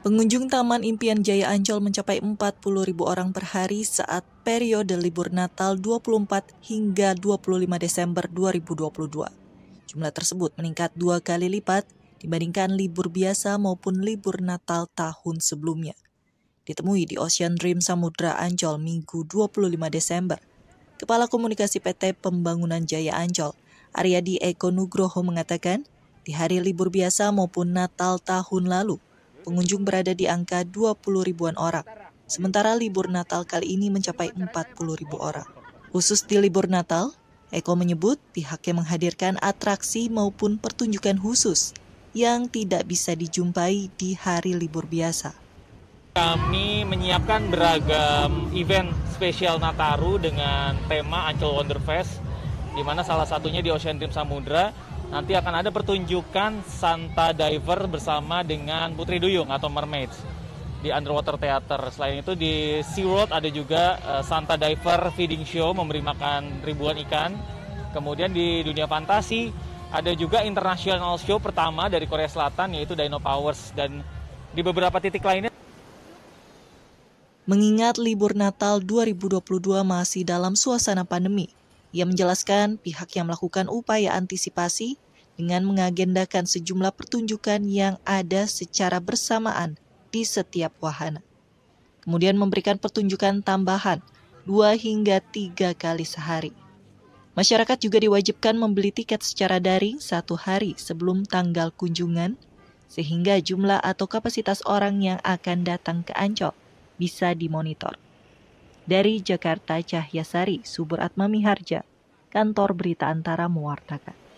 Pengunjung Taman Impian Jaya Ancol mencapai 40.000 orang per hari saat periode libur Natal 24 hingga 25 Desember 2022. Jumlah tersebut meningkat dua kali lipat dibandingkan libur biasa maupun libur Natal tahun sebelumnya. Ditemui di Ocean Dream Samudra Ancol Minggu 25 Desember, Kepala Komunikasi PT Pembangunan Jaya Ancol, Aryadi Eko Nugroho mengatakan, di hari libur biasa maupun Natal tahun lalu, pengunjung berada di angka 20 ribuan orang, sementara libur Natal kali ini mencapai 40 ribu orang. Khusus di libur Natal, Eko menyebut pihaknya menghadirkan atraksi maupun pertunjukan khusus yang tidak bisa dijumpai di hari libur biasa. Kami menyiapkan beragam event spesial Nataru dengan tema Ancol Wonderfest, di mana salah satunya di Ocean Dream Samudra nanti akan ada pertunjukan Santa Diver bersama dengan Putri Duyung atau mermaid di Underwater Theater. Selain itu di SeaWorld ada juga uh, Santa Diver Feeding Show memberi makan ribuan ikan. Kemudian di dunia fantasi ada juga international show pertama dari Korea Selatan yaitu Dino Powers dan di beberapa titik lainnya Mengingat libur Natal 2022 masih dalam suasana pandemi, ia menjelaskan pihak yang melakukan upaya antisipasi dengan mengagendakan sejumlah pertunjukan yang ada secara bersamaan di setiap wahana. Kemudian memberikan pertunjukan tambahan dua hingga tiga kali sehari. Masyarakat juga diwajibkan membeli tiket secara daring satu hari sebelum tanggal kunjungan, sehingga jumlah atau kapasitas orang yang akan datang ke Ancol bisa dimonitor. Dari Jakarta Cahyasari, Subur Atma Harja, Kantor Berita Antara mewartakan.